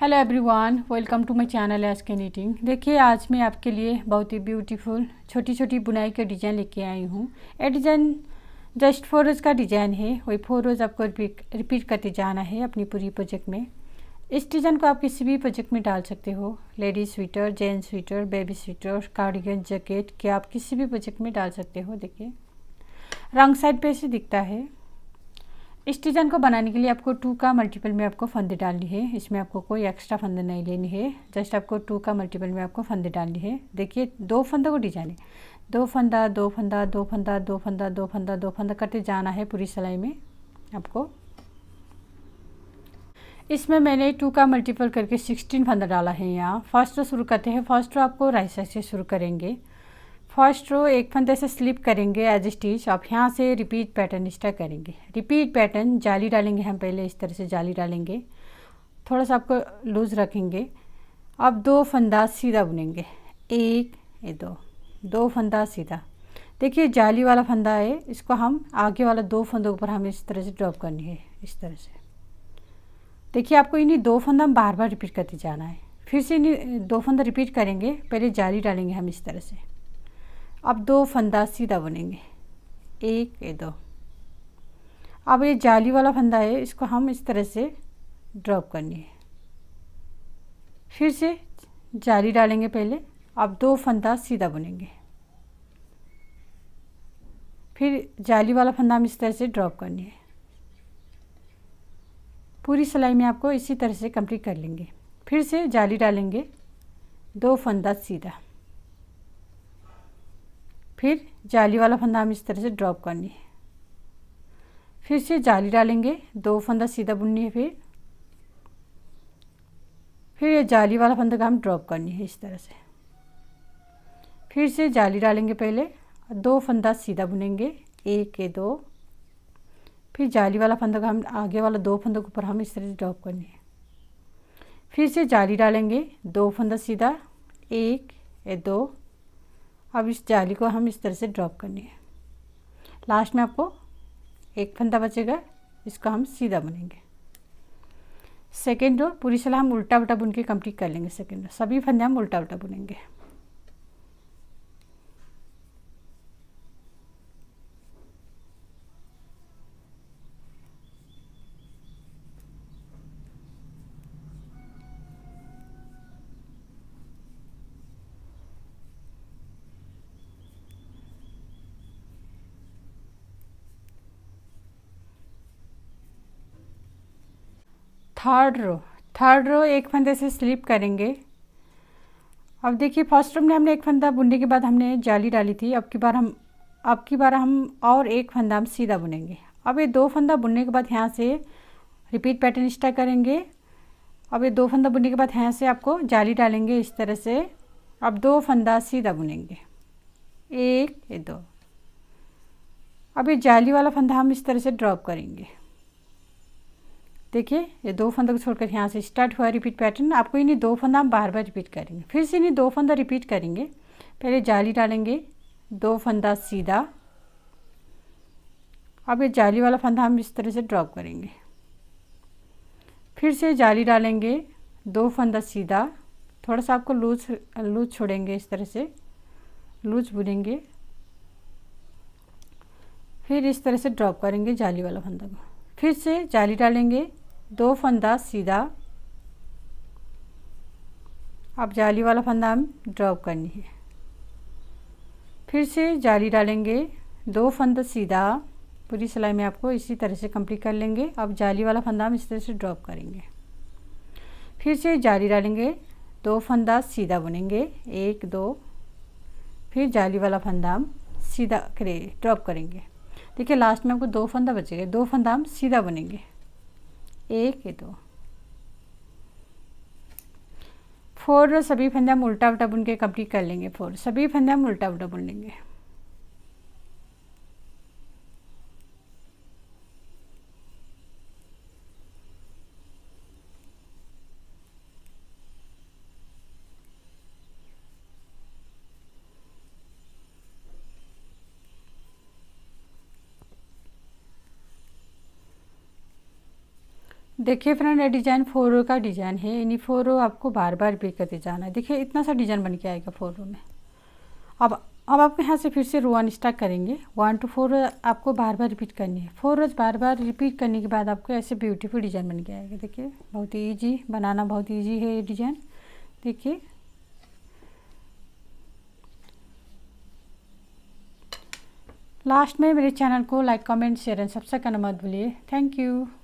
hello everyone welcome to my channel S K knitting देखिए आज मैं आपके लिए बहुत ही ब्यूटीफुल छोटी छोटी बुनाई के डिज़ाइन लेके आई हूँ ये डिज़ाइन जस्ट फोर रोज़ का डिज़ाइन है वही फोर रोज़ आपको रिपीट करते जाना है अपनी पूरी प्रोजेक्ट में इस डिज़ाइन को आप किसी भी प्रोजेक्ट में डाल सकते हो ladies sweater gents sweater baby sweater cardigan jacket क्या आप किसी भी प्रोजेक्ट में डाल सकते हो देखिए रंग साइड पे से दिखता है इस डिज़ाइन को बनाने के लिए आपको टू का मल्टीपल में आपको फंदे डालनी है इसमें आपको कोई एक्स्ट्रा फंदे नहीं लेनी है जस्ट आपको टू का मल्टीपल में आपको फंदे डालनी है देखिए दो फंदों को डिजाइन है दो फंदा दो फंदा दो फंदा दो फंदा दो फंदा दो फंदा करते जाना है पूरी सिलाई में आपको इसमें मैंने टू का मल्टीपल करके सिक्सटीन फंदा डाला है यहाँ फर्स्ट तो शुरू करते हैं फर्स्ट तो आपको राइट साइड से शुरू करेंगे फर्स्ट रो एक फंदे से स्लिप करेंगे एज स्टिच आप यहाँ से रिपीट पैटर्न स्टा करेंगे रिपीट पैटर्न जाली डालेंगे हम पहले इस तरह से जाली डालेंगे थोड़ा सा आपको लूज़ रखेंगे अब दो फंदा सीधा बुनेंगे एक ये दो दो फंदा सीधा देखिए जाली वाला फंदा है इसको हम आगे वाला दो फंदों ऊपर हमें इस तरह से ड्रॉप करनी है इस तरह से देखिए आपको इन्हीं दो फंदा हम बार बार रिपीट करते जाना है फिर से इन्हीं दो फंदा रिपीट करेंगे पहले जाली डालेंगे हम इस तरह से अब दो फंदा सीधा बुनेंगे एक ये दो अब ये जाली वाला फंदा है इसको हम इस तरह से ड्रॉप करनी है फिर से जाली डालेंगे पहले अब दो फंदा सीधा बुनेंगे फिर जाली वाला फंदा हम इस तरह से ड्रॉप करनी है पूरी सिलाई में आपको इसी तरह से कंप्लीट कर लेंगे फिर से जाली डालेंगे दो फंदा सीधा फिर जाली वाला फंदा हम इस तरह से ड्रॉप करनी है फिर से जाली डालेंगे दो फंदा सीधा बुननी है फिर फिर ये जाली वाला फंदा का हम ड्रॉप करनी है इस तरह से फिर से जाली डालेंगे पहले दो फंदा सीधा बुनेंगे एक ये दो फिर जाली वाला फंदा का हम आगे वाला दो फंदों के ऊपर हम इस तरह से ड्रॉप करनी है फिर से जाली डालेंगे दो फंदा सीधा एक ए दो अब इस जाली को हम इस तरह से ड्रॉप करनी है लास्ट में आपको एक फंदा बचेगा इसका हम सीधा बुनेंगे सेकेंड रो पूरी सलाह हम उल्टा उल्टा बुन के कंप्लीट कर लेंगे सेकेंड रो सभी फंदे हम उल्टा उल्टा बुनेंगे थर्ड रो थर्ड रो एक फंदे से स्लिप करेंगे अब देखिए फर्स्ट रो में हमने एक फंदा बुनने के बाद हमने जाली डाली थी अब की बार हम अब की बार हम और एक फंदा हम सीधा बुनेंगे अब ये दो फंदा बुनने के बाद यहाँ से रिपीट पैटर्न स्टार्ट करेंगे अब ये दो फंदा बुनने के बाद यहाँ से आपको जाली डालेंगे इस तरह से अब दो फंदा सीधा बुनेंगे एक ये दो अब ये जाली वाला फंदा हम इस तरह से ड्रॉप करेंगे देखिए ये दो फंदा को छोड़कर यहाँ से स्टार्ट हुआ रिपीट पैटर्न आपको इन्हीं दो फंदा हम बार बार रिपीट करेंगे फिर से इन्हीं दो फंदा रिपीट करेंगे पहले जाली डालेंगे दो फंदा सीधा अब ये जाली वाला फंदा हम इस तरह से ड्रॉप करेंगे फिर से जाली डालेंगे दो फंदा सीधा थोड़ा सा आपको लूज लूज छोड़ेंगे इस तरह से लूज बुनेंगे फिर इस तरह से ड्रॉप करेंगे जाली वाला फंदा को फिर से जाली डालेंगे दो फंदा सीधा अब जाली वाला फंदा हम ड्रॉप करनी है फिर से जाली डालेंगे दो फंदा सीधा पूरी सिलाई में आपको इसी तरह से कंप्लीट कर लेंगे अब जाली वाला फंदा हम इस तरह से ड्रॉप करेंगे फिर से जाली डालेंगे दो फंदा सीधा बुनेंगे एक दो फिर जाली वाला फंदा हम सीधा करे ड्रॉप करेंगे देखिए लास्ट में आपको दो फंदा बचेगा दो फंदा हम सीधा बनेंगे एक ये दो फोर सभी फंदे हम उल्टा उल्टा बुन के कंप्लीट कर लेंगे फोर सभी फंदे हम उल्टा उल्टा बुन लेंगे देखिए फ्रेंड ये डिज़ाइन फोर रो का डिज़ाइन है यानी फोर रो आपको बार बार रिपीट करते जाना है देखिए इतना सा डिज़ाइन बन के आएगा फोर रो में अब अब आप यहाँ से फिर से रो वन स्टार्ट करेंगे वन टू फोर रो आपको बार बार रिपीट करनी है फोर रोज बार बार रिपीट करने के बाद आपको ऐसे ब्यूटीफुल डिज़ाइन बन के आएगा देखिए बहुत ही ईजी बनाना बहुत ईजी है ये डिज़ाइन देखिए लास्ट में मेरे चैनल को like comment share and subscribe करना मत भूलिए थैंक यू